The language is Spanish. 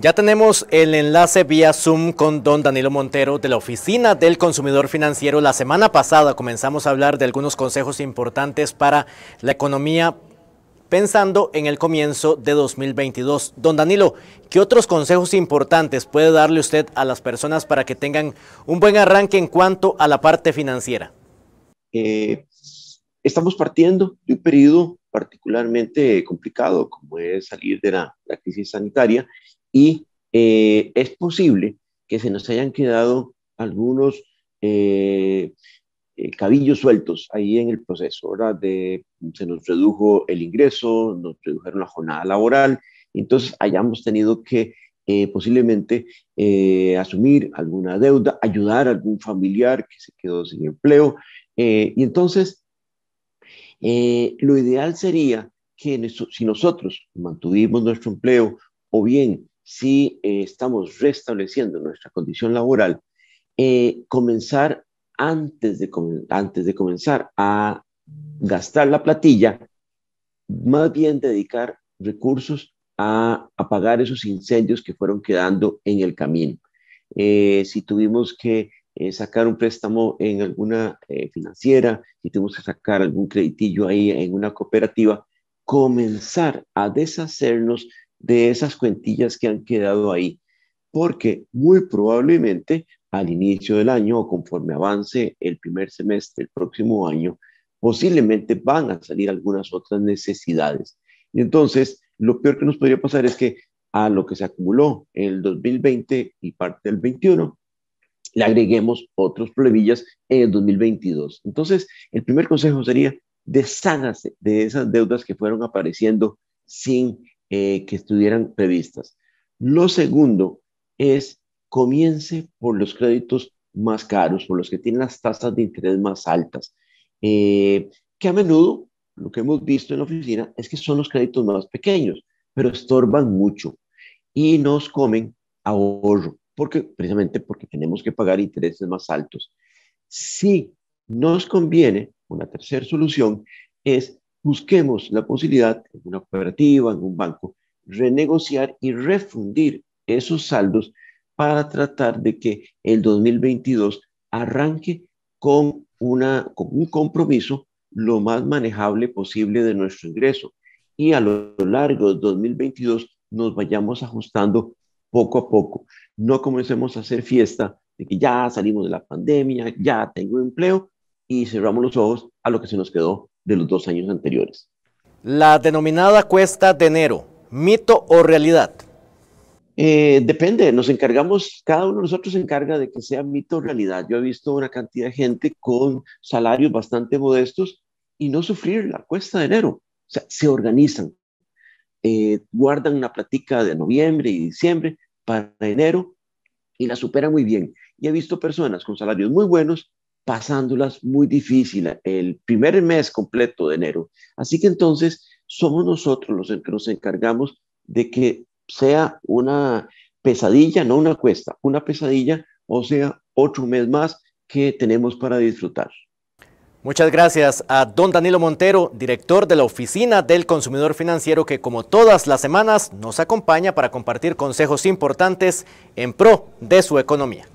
Ya tenemos el enlace vía Zoom con don Danilo Montero de la Oficina del Consumidor Financiero. La semana pasada comenzamos a hablar de algunos consejos importantes para la economía pensando en el comienzo de 2022. Don Danilo, ¿qué otros consejos importantes puede darle usted a las personas para que tengan un buen arranque en cuanto a la parte financiera? Eh, estamos partiendo de un periodo particularmente complicado como es salir de la crisis sanitaria y eh, es posible que se nos hayan quedado algunos eh, eh cabillos sueltos ahí en el proceso, ¿verdad? De, se nos redujo el ingreso, nos redujeron la jornada laboral, entonces hayamos tenido que eh, posiblemente asumir alguna deuda, ayudar a algún familiar que se quedó sin empleo. y entonces, lo ideal sería que si nosotros mantuvimos nuestro empleo o bien si eh, estamos restableciendo nuestra condición laboral, eh, comenzar antes de, antes de comenzar a gastar la platilla, más bien dedicar recursos a apagar esos incendios que fueron quedando en el camino. Eh, si tuvimos que sacar un préstamo en alguna financiera, si tuvimos que sacar algún creditillo ahí en una cooperativa, comenzar a deshacernos de esas cuentillas que han quedado ahí, porque muy probablemente al inicio del año o conforme avance el primer semestre del próximo año, posiblemente van a salir algunas otras necesidades. Y entonces, lo peor que nos podría pasar es que a lo que se acumuló en el 2020 y parte del 21, le agreguemos otros problemillas en el 2022. Entonces, el primer consejo sería deshágase de esas deudas que fueron apareciendo sin eh, que estuvieran previstas. Lo segundo es comience por los créditos más caros, por los que tienen las tasas de interés más altas, eh, que a menudo lo que hemos visto en la oficina es que son los créditos más pequeños, pero estorban mucho y nos comen ahorro, porque precisamente porque tenemos que pagar intereses más altos. Si nos conviene, una tercera solución es busquemos la posibilidad en una cooperativa, en un banco, renegociar y refundir esos saldos para tratar de que el 2022 arranque con, una, un compromiso lo más manejable posible de nuestro ingreso y a lo largo del 2022 nos vayamos ajustando poco a poco. No comencemos a hacer fiesta de que ya salimos de la pandemia, ya tengo empleo, y cerramos los ojos a lo que se nos quedó de los dos años anteriores. La denominada cuesta de enero, mito o realidad. Eh, depende, nos encargamos, cada uno de nosotros se encarga de que sea mito o realidad. Yo he visto una cantidad de gente con salarios bastante modestos y no sufrir la cuesta de enero. O sea, se organizan, eh, guardan una platica de noviembre y diciembre para enero y la superan muy bien. Y he visto personas con salarios muy buenos pasándolas muy difícil el primer mes completo de enero. Así que entonces somos nosotros los que nos encargamos de que sea una pesadilla, no una cuesta, una pesadilla, o sea, otro mes más que tenemos para disfrutar. Muchas gracias a don Danilo Montero, director de la Oficina del Consumidor Financiero, que como todas las semanas nos acompaña para compartir consejos importantes en pro de su economía.